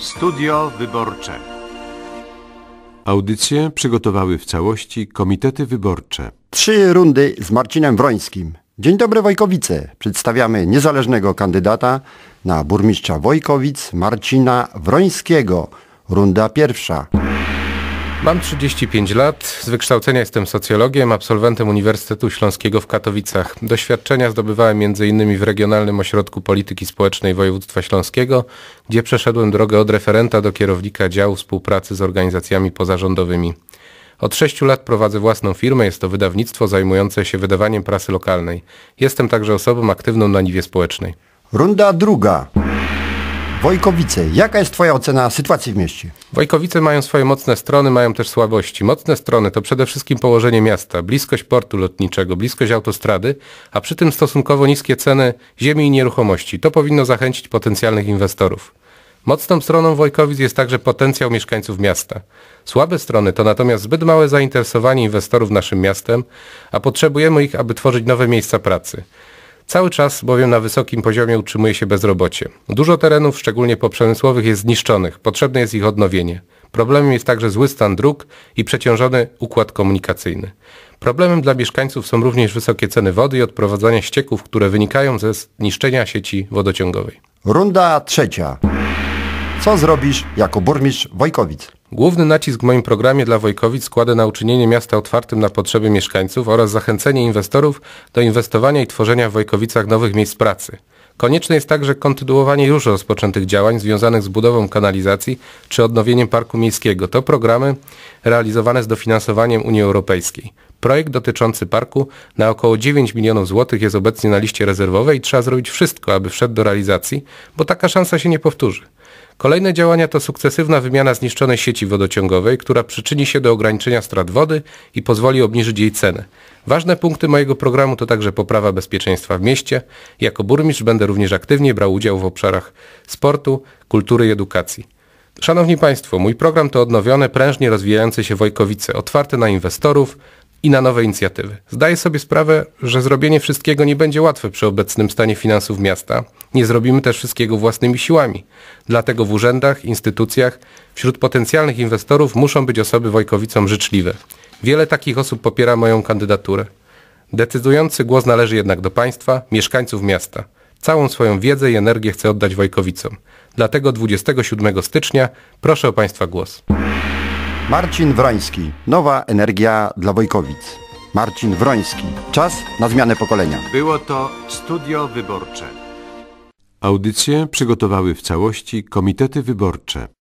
Studio Wyborcze. Audycje przygotowały w całości komitety wyborcze. Trzy rundy z Marcinem Wrońskim. Dzień dobry Wojkowice. Przedstawiamy niezależnego kandydata na burmistrza Wojkowic Marcina Wrońskiego. Runda pierwsza. Mam 35 lat, z wykształcenia jestem socjologiem, absolwentem Uniwersytetu Śląskiego w Katowicach. Doświadczenia zdobywałem m.in. w Regionalnym Ośrodku Polityki Społecznej Województwa Śląskiego, gdzie przeszedłem drogę od referenta do kierownika działu współpracy z organizacjami pozarządowymi. Od 6 lat prowadzę własną firmę, jest to wydawnictwo zajmujące się wydawaniem prasy lokalnej. Jestem także osobą aktywną na niwie społecznej. Runda druga. Wojkowice, jaka jest Twoja ocena sytuacji w mieście? Wojkowice mają swoje mocne strony, mają też słabości. Mocne strony to przede wszystkim położenie miasta, bliskość portu lotniczego, bliskość autostrady, a przy tym stosunkowo niskie ceny ziemi i nieruchomości. To powinno zachęcić potencjalnych inwestorów. Mocną stroną Wojkowic jest także potencjał mieszkańców miasta. Słabe strony to natomiast zbyt małe zainteresowanie inwestorów naszym miastem, a potrzebujemy ich, aby tworzyć nowe miejsca pracy. Cały czas bowiem na wysokim poziomie utrzymuje się bezrobocie. Dużo terenów, szczególnie poprzemysłowych, jest zniszczonych, potrzebne jest ich odnowienie. Problemem jest także zły stan dróg i przeciążony układ komunikacyjny. Problemem dla mieszkańców są również wysokie ceny wody i odprowadzania ścieków, które wynikają ze zniszczenia sieci wodociągowej. Runda trzecia. Co zrobisz jako burmistrz Wojkowic? Główny nacisk w moim programie dla Wojkowic składa na uczynienie miasta otwartym na potrzeby mieszkańców oraz zachęcenie inwestorów do inwestowania i tworzenia w Wojkowicach nowych miejsc pracy. Konieczne jest także kontynuowanie już rozpoczętych działań związanych z budową kanalizacji czy odnowieniem parku miejskiego. To programy realizowane z dofinansowaniem Unii Europejskiej. Projekt dotyczący parku na około 9 milionów złotych jest obecnie na liście rezerwowej i trzeba zrobić wszystko, aby wszedł do realizacji, bo taka szansa się nie powtórzy. Kolejne działania to sukcesywna wymiana zniszczonej sieci wodociągowej, która przyczyni się do ograniczenia strat wody i pozwoli obniżyć jej cenę. Ważne punkty mojego programu to także poprawa bezpieczeństwa w mieście. Jako burmistrz będę również aktywnie brał udział w obszarach sportu, kultury i edukacji. Szanowni Państwo, mój program to odnowione, prężnie rozwijające się Wojkowice, otwarte na inwestorów, i na nowe inicjatywy. Zdaję sobie sprawę, że zrobienie wszystkiego nie będzie łatwe przy obecnym stanie finansów miasta. Nie zrobimy też wszystkiego własnymi siłami. Dlatego w urzędach, instytucjach, wśród potencjalnych inwestorów muszą być osoby Wojkowicom życzliwe. Wiele takich osób popiera moją kandydaturę. Decydujący głos należy jednak do państwa, mieszkańców miasta. Całą swoją wiedzę i energię chcę oddać Wojkowicom. Dlatego 27 stycznia proszę o Państwa głos. Marcin Wroński. Nowa energia dla Wojkowic. Marcin Wroński. Czas na zmianę pokolenia. Było to studio wyborcze. Audycje przygotowały w całości komitety wyborcze.